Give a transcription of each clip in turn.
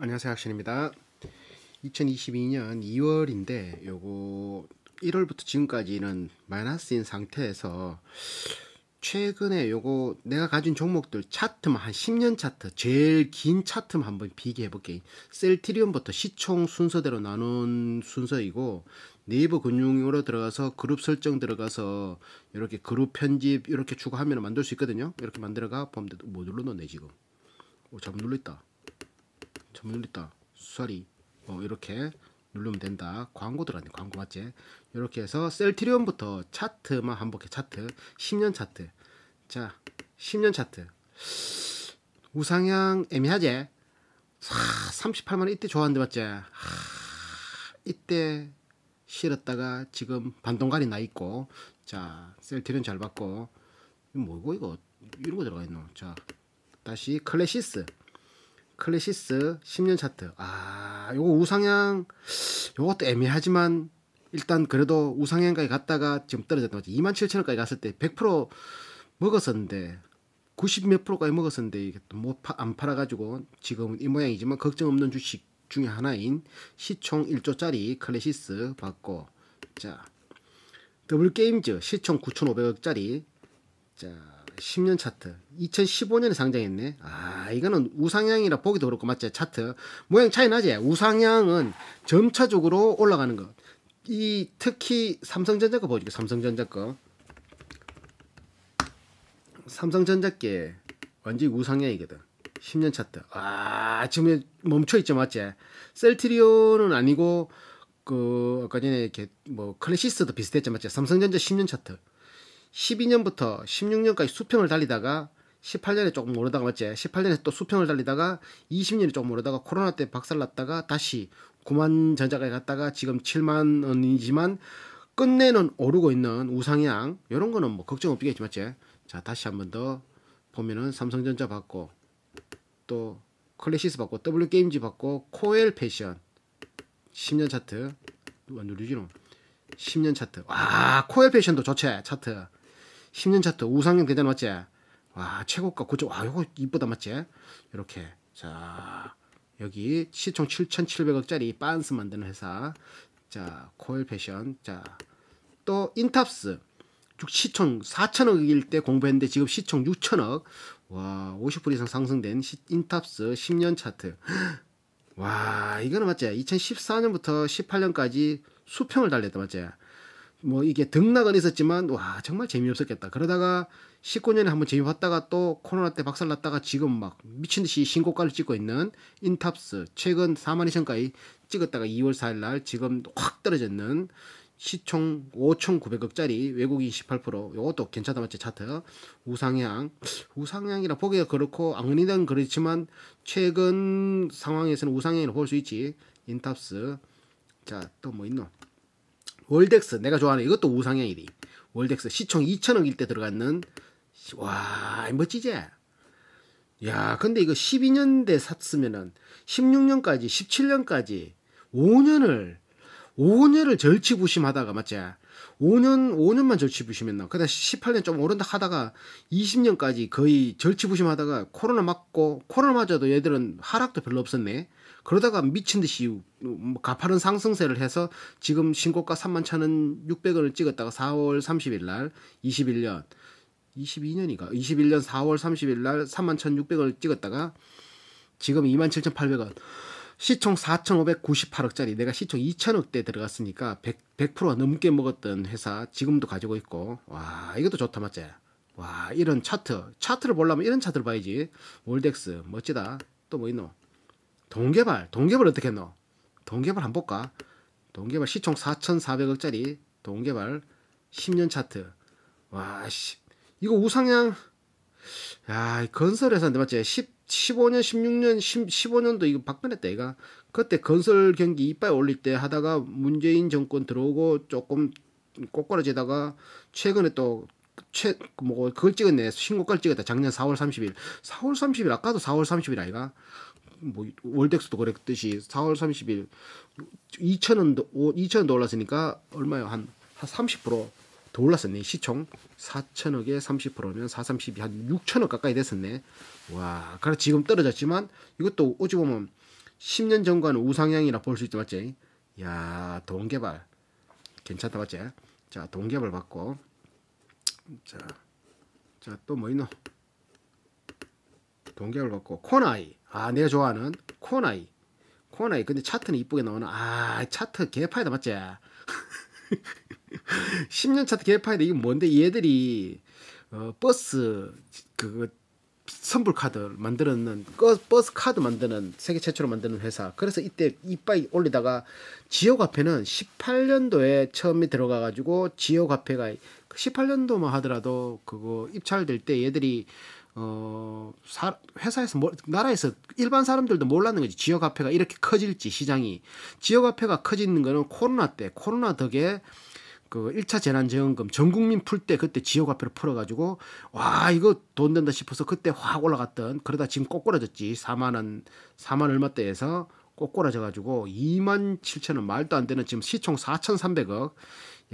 안녕하세요 학신입니다 2022년 2월인데 요거 1월부터 지금까지는 마이너스인 상태에서 최근에 요거 내가 가진 종목들 차트만 한 10년 차트 제일 긴 차트만 한번 비교해 볼게요 셀트리온부터 시총 순서대로 나눈 순서이고 네이버 금융으로 들어가서 그룹 설정 들어가서 이렇게 그룹 편집 이렇게 추가하면 만들 수 있거든요 이렇게 만들어가 보면 뭐 눌렀노 내 지금 오, 잠못눌렀다 전문 눌렸다 수사리 어, 이렇게 누르면 된다 광고 들어왔 광고 맞지 이렇게 해서 셀트리온부터 차트만 한복해 차트 10년 차트 자 10년 차트 우상향 애매하지 하, 38만원 이때 좋아한는데 맞지 하, 이때 싫었다가 지금 반동간이 나 있고 자 셀트리온 잘 받고 뭐고 이거 이런 거 들어가 있노 자 다시 클래시스 클래시스 10년 차트. 아, 요거 우상향 요것도 애매하지만 일단 그래도 우상향까지 갔다가 지금 떨어졌던 거지. 2만 7천 원까지 갔을 때 100% 먹었었는데 90몇 프로까지 먹었었는데 이게 또 못안 뭐 팔아가지고 지금이 모양이지만 걱정 없는 주식 중에 하나인 시총 1조짜리 클래시스 받고 자 더블 게임즈 시총 9,500억짜리 자 10년 차트. 2015년에 상장했네. 아, 이거는 우상향이라 보기도 그렇고, 맞지? 차트. 모양 차이 나지? 우상향은 점차적으로 올라가는 것. 이, 특히 삼성전자 거 보여줄게, 삼성전자 거. 삼성전자께 완전히 우상향이거든. 10년 차트. 아, 지금 멈춰있죠, 맞지? 셀트리온은 아니고, 그, 아까 전에 이렇게, 뭐, 클래시스도 비슷했죠, 맞지? 삼성전자 10년 차트. 12년부터 16년까지 수평을 달리다가 18년에 조금 오르다가 맞지? 18년에 또 수평을 달리다가 20년에 조금 오르다가 코로나 때 박살났다가 다시 9만 전자가지 갔다가 지금 7만 원이지만 끝내는 오르고 있는 우상향 이런 거는 뭐 걱정 없겠지 맞지? 자 다시 한 번 더 보면은 삼성전자 받고 또 클래시스 받고 W게임즈 받고 코엘 패션 10년 차트 완전 류지롱 10년 차트 와 코엘 패션도 좋지 차트 10년 차트 우상향 대전 맞지? 와 최고가 고조와 이거 이쁘다 맞지? 이렇게 자 여기 시총 7,700억짜리 빤스 만드는 회사 자 코일 패션 자 또 인탑스 시총 4 0 0 0억일때 공부했는데 지금 시총 6 0 0 0억와50% 이상 상승된 시, 인탑스 10년 차트 와 이거는 맞지 2014년부터 18년까지 수평을 달렸다 맞지 뭐 이게 등락은 있었지만 와 정말 재미없었겠다. 그러다가 19년에 한번 재미봤다가 또 코로나 때 박살났다가 지금 막 미친 듯이 신고가를 찍고 있는 인탑스 최근 4만 2천까지 찍었다가 2월 4일날 지금 확 떨어졌는 시총 5,900억짜리 외국인 18% 이것도 괜찮다 맞지 차트 우상향 우상향이라 보기가 그렇고 악리는 그렇지만 최근 상황에서는 우상향이라 볼수 있지 인탑스 자 또 뭐 있노 월덱스 내가 좋아하는 이것도 우상향 1위 월덱스 시총 2천억일 때 들어갔는 와 멋지지? 야 근데 이거 12년대 샀으면은 16년까지 17년까지 5년을 5년을 절치부심하다가 맞지? 5년 5년만 절치부심했나? 그다 18년 좀 오른다 하다가 20년까지 거의 절치부심하다가 코로나 맞고 코로나 맞아도 얘들은 하락도 별로 없었네. 그러다가 미친 듯이 음, 가파른 상승세를 해서 지금 신고가 3만 1,600원을 찍었다가 4월 30일 날 21년 22년이가 21년 4월 30일 날 3만 1,600원을 찍었다가 지금 2만 7,800원 시총 4,598억짜리 내가 시총 2,000억대 들어갔으니까 100, 100% 넘게 먹었던 회사 지금도 가지고 있고 와 이것도 좋다 맞지? 와 이런 차트 차트를 보려면 이런 차트를 봐야지 월덱스 멋지다 또 뭐 있노? 동계발 동계발 어떻게 했노? 동계발 한 번 볼까? 동계발 시총 4,400억짜리 동계발 10년 차트 와씨 이거 우상향 야 건설회사인데 맞지? 10 15년 16년 10, 15년도 이거 박근혜 때가 그때 건설 경기 이빨 올릴 때 하다가 문재인 정권 들어오고 조금 꼬꾸라지다가 최근에 또 최, 그 뭐, 그걸 찍었네. 신고가를 찍었다. 작년 4월 30일. 4월 30일, 아까도 4월 30일 아이가? 뭐 월덱스도 그랬듯이 4월 30일 2천원2 0더 올랐으니까 얼마요? 한한30%더 올랐었네. 시총 4천억에 30%면 432, 한 6천억 가까이 됐었네. 와, 그래 지금 떨어졌지만 이것도 어찌 보면 10년 전과는 우상향이라 볼 수 있지 맞지? 야, 동개발 괜찮다 맞지? 자, 동개발 받고 자, 자또 뭐 있노? 동개발 받고 코나이 아 내가 좋아하는 코나이 코나이 근데 차트는 이쁘게 나오는 아 차트 개파이다 맞지 10년 차트 개파이다 이게 뭔데 얘들이 어, 버스 그 선불 카드 만드는 버스 카드 만드는 세계 최초로 만드는 회사 그래서 이때 이빠이 올리다가 지오화폐는 18년도에 처음에 들어가 가지고 지오화폐가 18년도만 하더라도 그거 입찰될 때 얘들이 어, 사, 회사에서, 뭐, 나라에서 일반 사람들도 몰랐는 거지. 지역화폐가 이렇게 커질지, 시장이. 지역화폐가 커지는 거는 코로나 때, 코로나 덕에 그1차 재난지원금 전 국민 풀 때 그때 지역화폐를 풀어가지고 와 이거 돈 된다 싶어서 그때 확 올라갔던 그러다 지금 꼬꾸라졌지 4만 원 4만 얼마대에서 꼬꾸라져가지고 2만 7천 원 말도 안 되는 지금 시총 4,300억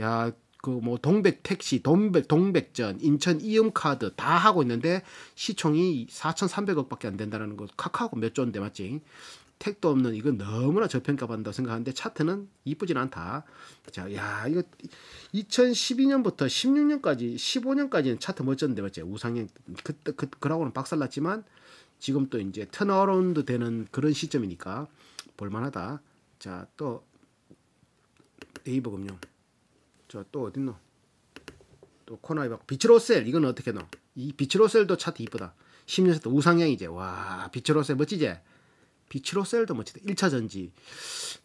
야 그뭐 동백 택시, 동백 동백전, 인천 이음카드 다 하고 있는데 시총이 4,300억밖에 안 된다라는 거카카오몇 조인데 맞지? 택도 없는 이건 너무나 저평가받는다고 생각하는데 차트는 이쁘진 않다. 자, 야 이거 2012년부터 16년까지 15년까지는 차트 멋졌는데 맞지? 우상향 그때 그, 그라고는 그, 박살났지만 지금 또 이제 턴어라운드 되는 그런 시점이니까 볼만하다. 자, 또 네이버 금융. 저또 어딨노? 또 코너에 막 비츠로셀 이건 어떻게 넣어? 이 비츠로셀도 차트 이쁘다. 10년 차트 우상향이제. 와 비츠로셀 멋지지? 비츠로셀도 멋지다. 1차 전지.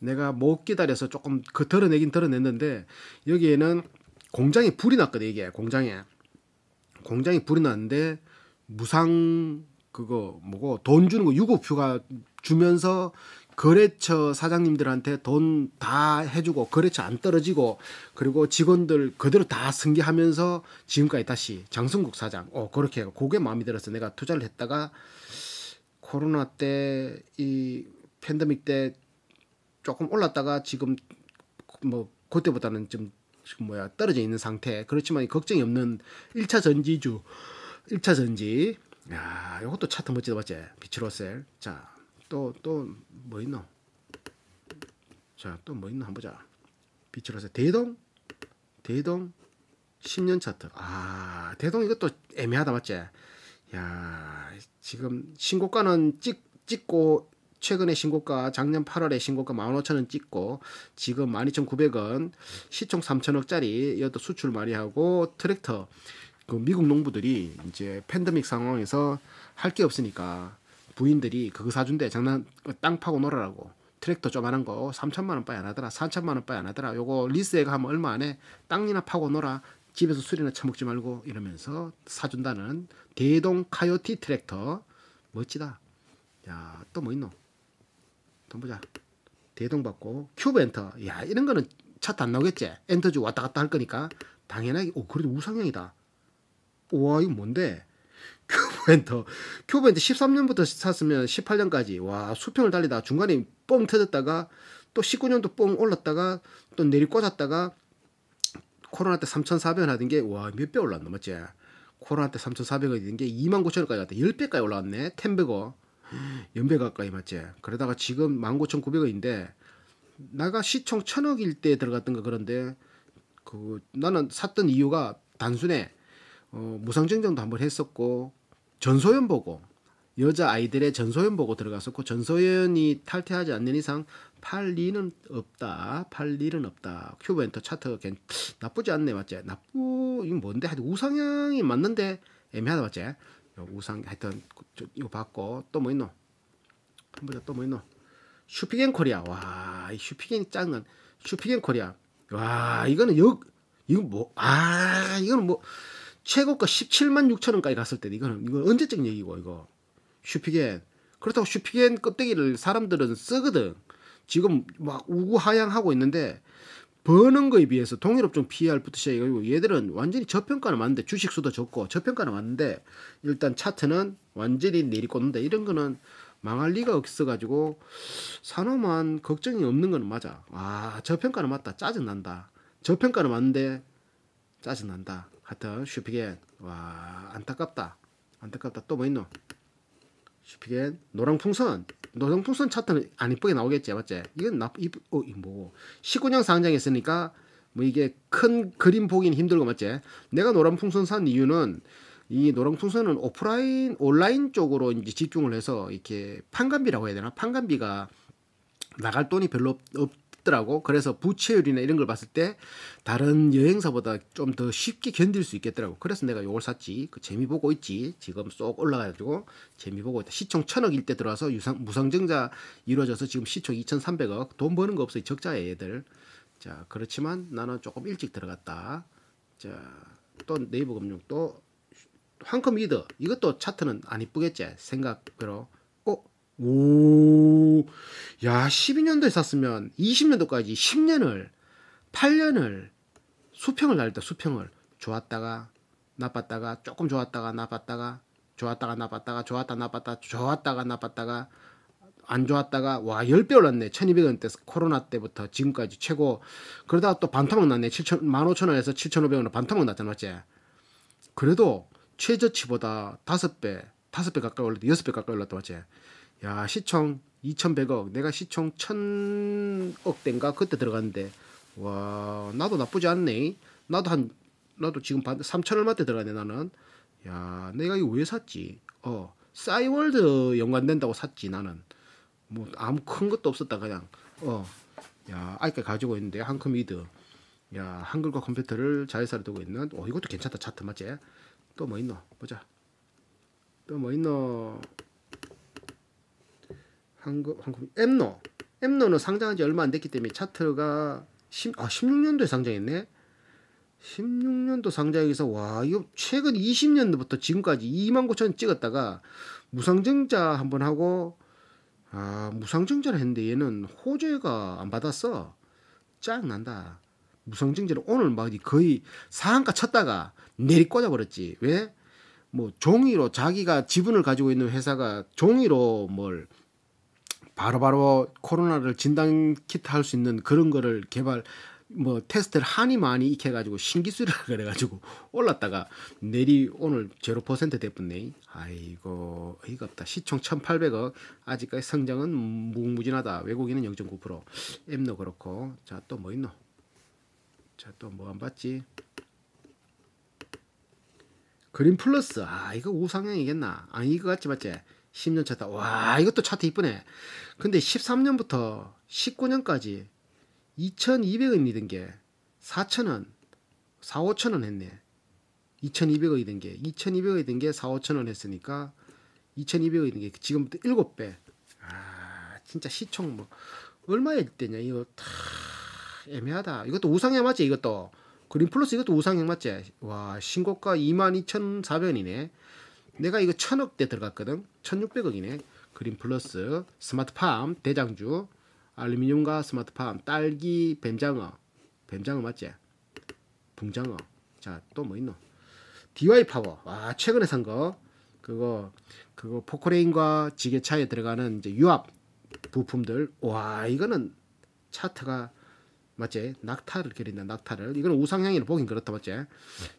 내가 못 기다려서 조금 그털어내긴털어냈는데 여기에는 공장에 불이 났거든 이게 공장에. 공장에 불이 났는데 무상 그거 뭐고 돈 주는 거 유급휴가 주면서 거래처 사장님들한테 돈 다 해주고 거래처 안 떨어지고 그리고 직원들 그대로 다 승계하면서 지금까지 다시 장승국 사장 어 그렇게 고게 마음에 들어서 내가 투자를 했다가 코로나 때 이 팬데믹 때 조금 올랐다가 지금 뭐 그때보다는 좀 지금 뭐야 떨어져 있는 상태 그렇지만 걱정이 없는 1차 전지주 1차 전지 야 이것도 차트 멋지다 봤지 비치로셀 자 또또뭐 있노? 자, 또 뭐 있노? 한번 보자. 빛으로 해서 대동, 대동, 10년 차트. 아, 대동 이것도 애매하다 맞지? 야, 지금 신고가는 찍 찍고 최근에 신고가 작년 8월에 신고가 15,000원 찍고 지금 12,900원 시총 3 0 0 0억짜리 이것도 수출 많이 하고 트랙터 그 미국 농부들이 이제 팬데믹 상황에서 할 게 없으니까 부인들이 그거 사준대 장난 땅 파고 놀아라고 트랙터 조만한 거 3천만 원 빠야 안 하더라 4천만 원 빠야 안 하더라 요거 리스에가 하면 얼마 안에 땅이나 파고 놀아 집에서 술이나 처먹지 말고 이러면서 사준다는 대동 카요티 트랙터 멋지다 야또 뭐 있노 돈 보자 대동 받고 큐브 엔터 야 이런 거는 차트 안 나오겠지 엔터주 왔다 갔다 할 거니까 당연하게 오 그래도 우상형이다 우와 이거 뭔데 큐브엔더. 큐브엔더 13년부터 샀으면 18년까지 와 수평을 달리다 중간에 뻥 터졌다가 또 19년도 뻥 올랐다가 또 내리 꽂았다가 코로나 때 3,400원 하던 게 와 몇 배 올랐나 맞지? 코로나 때 3,400원이던 게 29,000원까지 갔다 10배까지 올라왔네. 10배고. 0 0배 가까이 맞지? 그러다가 지금 19,900원인데 나가 시총 0억일때 들어갔던 거 그런데 그 나는 샀던 이유가 단순해 어, 무상증정도 한 번 했었고 전소연 보고 여자 아이들의 전소연 보고 들어갔었고 전소연이 탈퇴하지 않는 이상 팔리는 없다. 팔리는 없다. 큐브 엔터 차트 괜 나쁘지 않네 맞지? 나쁘 이건 뭔데? 하여튼 우상향이 맞는데 애매하다 맞지? 우상 하여튼 그, 이거 봤고 또 뭐 있노? 한 보자 또뭐 있노? 슈피겐 코리아 와 이 슈피겐 짱은 슈피겐 코리아 와 이거는 역이거 뭐 아 이거는 뭐 최고가 17만 6천 원까지 갔을 때 이거는 이거 언제적 얘기고 이거 슈피겐 그렇다고 슈피겐 껍데기를 사람들은 쓰거든 지금 막우구하향하고 있는데 버는 거에 비해서 동유럽종 PER부터 시작해가지고 얘들은 완전히 저평가는 맞는데 주식수도 적고 저평가는 맞는데 일단 차트는 완전히 내리꽂는데 이런 거는 망할 리가 없어가지고 산호만 걱정이 없는 거는 맞아 아 저평가는 맞다 짜증난다 저평가는 맞는데 짜증난다 하여튼 슈피겐 와 안타깝다 안타깝다 또 뭐 있노 슈피겐 노랑풍선 노랑풍선 차트는 안 이쁘게 나오겠지 맞지 이건 나쁘 이쁘 어 뭐고 19년 상장에 있으니까 뭐 이게 큰 그림 보긴 힘들고 맞지 내가 노랑풍선 산 이유는 이 노랑풍선은 오프라인 온라인 쪽으로 이제 집중을 해서 이렇게 판관비라고 해야 되나 판관비가 나갈 돈이 별로 없, 없 높더라고. 그래서 부채율이나 이런 걸 봤을 때 다른 여행사보다 좀 더 쉽게 견딜 수 있겠더라고. 그래서 내가 요걸 샀지. 그 재미 보고 있지. 지금 쏙 올라가지고 가 재미 보고 있다. 시총 천억일 때 들어와서 유상, 무상증자 이루어져서 지금 시총 이천삼백 억돈 버는 거 없어요. 적자야 얘들. 자 그렇지만 나는 조금 일찍 들어갔다. 자 또 네이버 금융 또 황금 리더 이것도 차트는 안 이쁘겠지 생각대로 꼭오 야, 12년도에 샀으면 20년도까지 10년을, 8년을 수평을 날렸다, 수평을. 좋았다가, 나빴다가, 조금 좋았다가, 나빴다가, 좋았다가, 나빴다가, 좋았다, 나빴다, 좋았다가, 나빴다가, 안 좋았다가, 와, 10배 올랐네. 1 2 0 0원 때, 코로나 때부터 지금까지 최고. 그러다가 또 반토막 났네. 7천, 15,000원에서 7,500원으로 반토막 났잖아, 맞지? 그래도 최저치보다 5배, 5배 가까이 올랐다, 6배 가까이 올랐다, 맞지? 야, 시청 2,100억 내가 시총 1,000억 땐가 그때 들어갔는데 와 나도 나쁘지 않네 나도 한 나도 지금 3 0 0 0 얼마 때 들어가네 나는 야 내가 이거 왜 샀지 어 싸이월드 연관된다고 샀지 나는 뭐 아무 큰 것도 없었다 그냥 어 야 아이까 가지고 있는데 한컴 이드 야 한글과 컴퓨터를 자회사로 두고 있는 어 이것도 괜찮다 차트 맞지 또 뭐 있노 보자 또 뭐 있노 한국 황금, 엠노. 엠노는 상장한 지 얼마 안 됐기 때문에 차트가 10, 아, 16년도에 상장했네? 16년도 상장해서, 와, 이거 최근 20년도부터 지금까지 2만 9천 찍었다가 무상증자 한번 하고, 아, 무상증자를 했는데 얘는 호재가 안 받았어. 짱난다. 무상증자를 오늘 막 거의 상한가 쳤다가 내리 꽂아버렸지. 왜? 뭐 종이로 자기가 지분을 가지고 있는 회사가 종이로 뭘 바로바로 코로나를 진단 키트 할 수 있는 그런 거를 개발 뭐 테스트를 한이 많이 익혀 가지고 신기술이라 그래 가지고 올랐다가 내리 오늘 제로 퍼센트 됐었네. 아이고 이거 없다. 시총 1 천팔백억 아직까지 성장은 무궁무진하다. 외국인은 영점구 프로. 앱너 그렇고. 자, 또 뭐 있노? 자, 또 뭐 안 봤지? 그린 플러스. 아, 이거 우상향이겠나? 아니, 이거 같지 맞지? 10년 차다 와, 이것도 차트 이쁘네. 근데 13년부터 19년까지 2,200원 이은게 4,000원, 4, 5,000원 했네. 2,200원이 된 게, 2,200원이 된게 4, 5,000원 했으니까 2,200원이 된 게 지금부터 7배. 아, 진짜 시총 뭐 얼마에 때냐 이거 다 애매하다. 이것도 우상향 맞지? 이것도 그린 플러스 이것도 우상향 맞지? 와, 신고가 22,400원이네. 내가 이거 천억대 들어갔거든. 천육백억이네. 그린 플러스, 스마트팜, 대장주, 알루미늄과 스마트팜, 딸기, 뱀장어. 뱀장어 맞지? 붕장어. 자, 또 뭐 있노? DY 파워. 와, 최근에 산 거. 그거, 그거 포크레인과 지게차에 들어가는 이제 유압 부품들. 와, 이거는 차트가 맞지? 낙타를 그린다. 낙타를. 이건 우상향이로 보긴 그렇다. 맞지?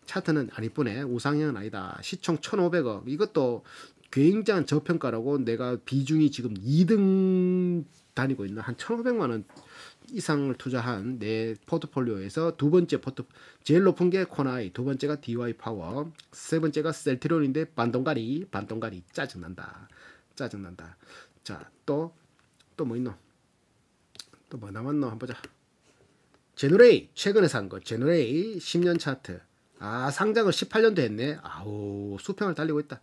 차트는 안 이쁘네. 우상향은 아니다. 시총 1,500억. 이것도 굉장한 저평가라고 내가 비중이 지금 2등 다니고 있는 한 1,500만 원 이상을 투자한 내 포트폴리오에서 두 번째 포트 제일 높은 게 코나이, 두 번째가 DY 파워, 세 번째가 셀트리인데 반동가리, 반동가리 짜증난다. 짜증난다. 자, 또 또 뭐 있노? 또 뭐 남았노? 한번 보자. 제노레이 최근에 산 거 제노레이 10년 차트 아 상장을 18년도 했네 아우 수평을 달리고 있다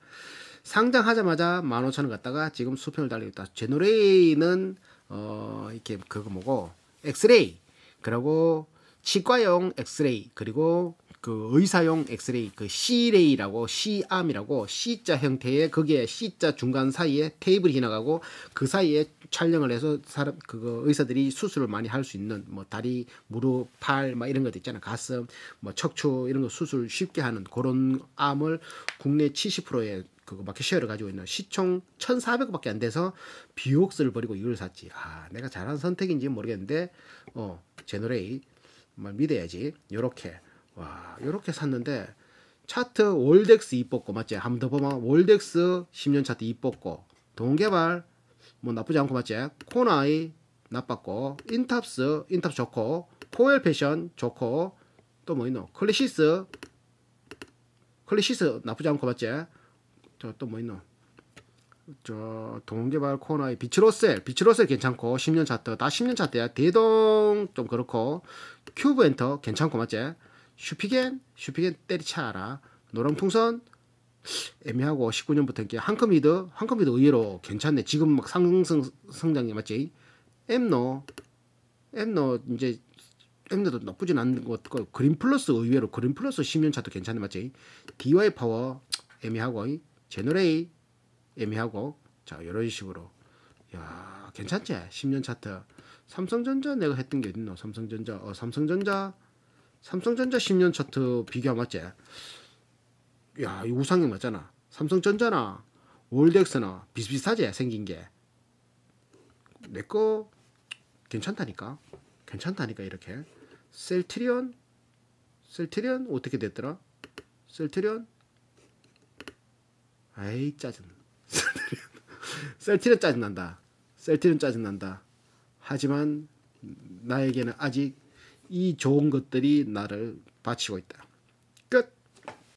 상장하자마자 15,000원 갔다가 지금 수평을 달리고 있다 제노레이는 어 이렇게 그거 뭐고 엑스레이 그리고 치과용 엑스레이 그리고 그 의사용 엑스레이 그 C레이라고 C암이라고 C자 형태의 거기에 C자 중간 사이에 테이블이 지나가고 그 사이에 촬영을 해서 사람 그거 의사들이 수술을 많이 할 수 있는 뭐 다리, 무릎, 팔 막 이런 것도 있잖아. 가슴, 뭐 척추 이런 거 수술 쉽게 하는 그런 암을 국내 70%의 그거 마켓쉐어를 가지고 있는 시총 1,400밖에 안 돼서 비옥스를 버리고 이걸 샀지. 아, 내가 잘한 선택인지 모르겠는데 어, 제너레이 믿어야지. 요렇게 와, 이렇게 샀는데 차트 월덱스 이뻤고 맞지? 한번 더 보면 월덱스 10년 차트 이뻤고 동개발 뭐 나쁘지 않고 맞지? 코나이 나빴고 인탑스 인탑스 좋고 코엘 패션 좋고 또 뭐 있노? 클래시스 클래시스 나쁘지 않고 맞지? 저 또 뭐 있노? 저 동개발 코너의 비츠로셀 비츠로셀 괜찮고 10년 차트 다 10년 차트야 대동 좀 그렇고 큐브 엔터 괜찮고 맞지? 슈피겐 슈피겐 때리차라 노랑 풍선 애매하고 19년부터 이렇게 한컴이드 한컴이드 의외로 괜찮네 지금 막 상승 성장이 맞지 엠노 엠노 이제 엠노도 나쁘진 않은 것 같고 그린 플러스 의외로 그린 플러스 10년 차도 괜찮네 맞지 디와이 파워 애매하고 제너레이 애매하고 자 이런 식으로 야 괜찮지 10년 차트 삼성전자 내가 했던 게 있노 삼성전자 어 삼성전자 삼성전자 10년 차트 비교하면 어째? 야, 이 우상이 맞잖아. 삼성전자나 월덱스나 비슷비슷하지? 생긴 게. 내 거 괜찮다니까. 괜찮다니까 이렇게. 셀트리온? 셀트리온 어떻게 됐더라? 셀트리온? 아이 짜증. 셀트리온. 셀트리온 짜증난다. 셀트리온 짜증난다. 하지만 나에게는 아직 이 좋은 것들이 나를 바치고 있다.